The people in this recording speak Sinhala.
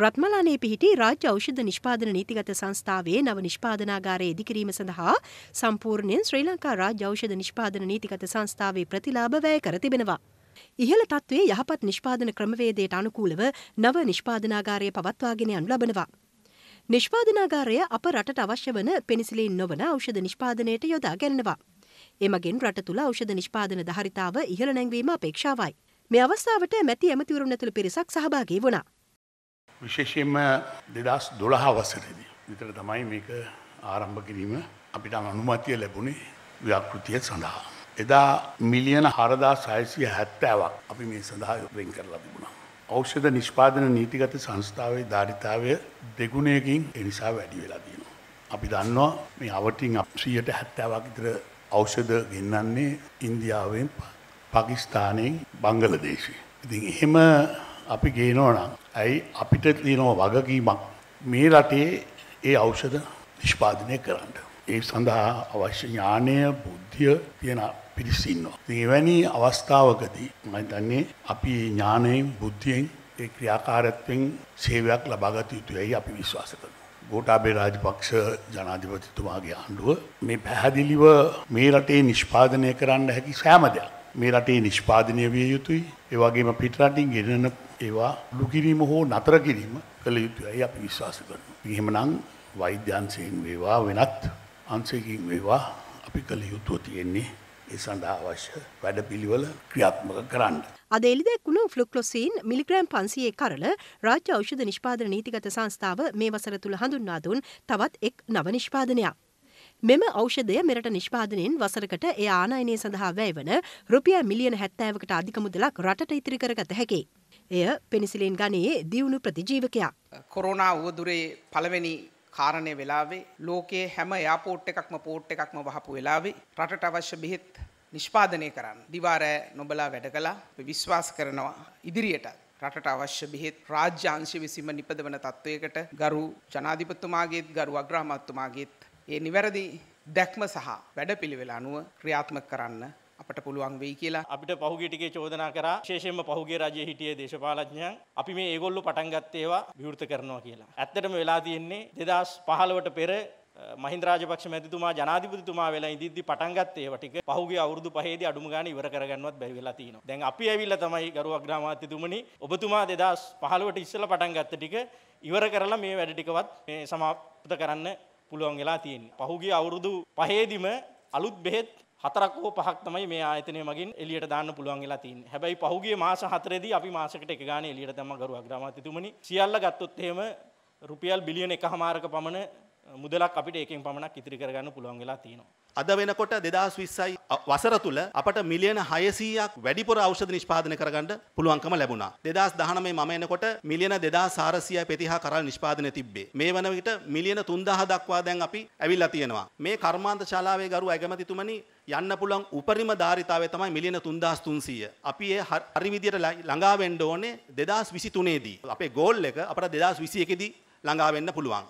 රත්මලානේ පිහිටි රාජ්‍ය ෞෂධ නිෂ්පාදන නීතිගත සංස්ථාවේ නව නිෂ්පාදනාගාරය ඉදිකිරීම සඳහා සම්පූර්ණයෙන් ශ්‍රී ලංකා රාජ්‍ය ෞෂධ නිෂ්පාදන නීතිගත සංස්ථාවේ ප්‍රතිලාභ වැය කර තිබෙනවා. ඉහළ තත්ත්වයේ යහපත් නිෂ්පාදන ක්‍රමවේදයට අනුකූලව නව නිෂ්පාදනාගාරය පවත්වාගෙන යනු ලබනවා. නිෂ්පාදනාගාරය අප රටට අවශ්‍ය වන පෙනිසිලින් නොවන ඖෂධ නිෂ්පාදනයට යොදා ගැනනවා. එමගින් රට තුළ ඖෂධ නිෂ්පාදන ධාරිතාව ඉහළ නැංවීම අපේක්ෂාවයි. මේ අවස්ථාවට මැති ඇමතිවරුන් ඇතුළු පිරිසක් සහභාගී වුණා. විශේෂයෙන්ම දෙදස් දොළහා වසරේදී. විතර තමයි මේක ආරම්භ කිරීම අපිට අනුමතිය ලැබුණේ ව්‍යකෘතිය සඳහා. එදා මිලියන හරදා සයසිය හැත්තෑවක් අපි මේ සඳහා යොරෙන් කරලා තිබුණා. ෞෂධ නිෂ්පාදන නීතිගත සංස්ථාවේ ධාරිතාවය දෙගුණයකින් එනිසා වැඩි වෙලා තියෙනවා. අපි දන්නවා මේ අවටින් අප්‍රියට හැත්තෑවක් ඉතර ඖෂධ ගෙන්න්නන්නේ ඉන්දියාවෙන් පකිස්ථානයෙන් බංගලදේශය. ඉතින් එහෙම අපි ගේනෝනම් ඇයි අපිට තියෙනව වගකීමක් මේ රටේ ඒ ඖෂධ නිෂ්පාදනය කරන්න. ඒ සඳහා අවශ්‍ය ඥානය බුද්ධිය තියෙන පිරිසින්නවා. ඒවැනි අවස්ථාවකදී මම දන්නේ අපි ඥානයෙන් බුද්ධියෙන් ඒ ක්‍රියාකාරත්වෙන් සේවයක් ලබාගත යුතුයි අපි විශ්වාස කරනවා. ගෝටාබේ රාජපක්ෂ ජනාධිපතිතුමාගේ ආණ්ඩුව මේ පැහැදිලිව මේ රටේ නිෂ්පාදනය කරන්න හැකි සෑම දෙයක් මේ රටේ නිෂ්පාදනය විය යුතුයි. ඒ වගේම පිටරටින් ගෙනෙන ඒවා අඩු කිරීම හෝ නතර කිරීම කළ යුතුයි අපි විශ්වාස කරනවා. එහෙමනම් වෛද්‍ය අංශයෙන් වේවා වෙනත් අංශයකින් වේවා අපි කළ යුතුව තියෙන්නේ ඒ සඳහා අවශ්‍ය වැඩපිළිවෙල ක්‍රියාත්මක කරන්න. අද එළිදැක්වුණු ෆ්ලුක්ලොසීන් මිලිග්‍රෑම් පන්සියේ කරල රාජ්‍ය ඖෂධ නිෂ්පාදන නීතිගත සංස්ථාව මේ වසර තුළ හඳුන්වා දුන් තවත් එක් නව නිෂ්පාදනයක්. මෙම ඖෂධය මෙරට නිෂ්පාදනයෙන් වසරකට ඒ ආනයනය සඳහා වැයවන රුපිය මිලියන හැත්තෑවකට අධික මුදලක් රටට ඉතිරි කරගත හැකි. එය පෙනිසිලෙන් ගනයේ දියුණු ප්‍රතිජීවකයක්. කොරුණා වුවදුරේ පළවෙනි කාරණය වෙලාවේ ලෝකයේ හැම යාපෝට් එකක්ම පෝට් එකක්ම වහපු වෙලාවේ රටට අවශ්‍ය බෙහෙත් නිෂ්පාදනය කරන්න. දිවාරෑ නොබලා වැඩ කලා විශ්වාස කරනවා ඉදිරියට. රටට අවශ්‍ය බෙහෙත් රාජ්‍ය අංශ විසින්ම නිපදවන තත්ත්වයකට ගරු ජනාධිපතිතුමාගේත් ගරු අග්‍රාමාත්‍යතුමාගේත් ඒ නිවැරදි දැක්ම සහ වැඩපිළිවෙල අනුව ක්‍රියාත්මක කරන්න අපට පුළුවන් වෙයි කියලා අපිට පහුගේ ටිකේ චෝදනා කරා විශේෂයෙන්ම පහුගේ රජයේ හිටියේ දේශපාලඥයන් අපි මේ ඒගොල්ලෝ පටන් ගත්ත ඒවා විවෘත කරනවා කියලා. ඇත්තටම වෙලා තියෙන්නේ 2015ට පෙර මහින්ද රාජපක්ෂ මැතිතුමා ජනාධිපතිතුමා වෙලා ඉඳිද්දි පටන් ගත්තේ ඒව ටික පහුගිය අවුරුදු පහේදී අඩුම ගානේ ඉවර කරගන්නවත් බැරි වෙලා තියෙනවා. දැන් අපි ඇවිල්ලා තමයි ගරු අග්‍රාමාත්‍යතුමනි ඔබතුමා 2015ට ඉස්සෙල්ලා පටන් ගත්ත ටික ඉවර කරලා මේ වැඩ ටිකවත් මේ සමාප්ත කරන්න පුළුවන් වෙලා තියෙන්නේ. පහුගිය අවුරුදු පහේදිම අලුත් බෙහෙත් හතරක් හෝ පහක් තමයි මේ ආයතනය මගින් එලියට දාන්න පුළුවන් වෙලා තියෙන්නේ. හැබැයි පහුගිය මාස හතරේදී අපි මාසෙකට එක ගානේ එලියට දැම්ම ගරු අග්‍රාමාත්‍යතුමනි. සියල්ල ගත්තොත් එහෙම රුපියල් බිලියන 1.5ක පමණ මුදලක් අපිට ඒකෙන් පමණක් ඉතිරි කරගන්න පුළුවන් වෙලා තියෙනවා. අද වෙනකොට 2020යි වසර තුල අපට මිලියන 600ක් වැඩිපුර ඖෂධ නිෂ්පාදනය කරගන්න පුළුවන්කම ලැබුණා. 2019 මම එනකොට මිලියන 2435 කරල් නිෂ්පාදනය තිබ්බේ. මේ වන විට මිලියන 3000 දක්වා දැන් අපි ඇවිල්ලා තියෙනවා. මේ කර්මාන්ත ශාලාවේ ගරු ඇගමැතිතුමනි යන්න පුළුවන් උපරිම ධාරිතාවය තමයි මිලියන 3300. අපි ඒ හරි විදියට ළඟා වෙන්න ඕනේ 2023 දී. අපේ ගෝල් එක අපට 2021 දී ළඟා වෙන්න පුළුවන්.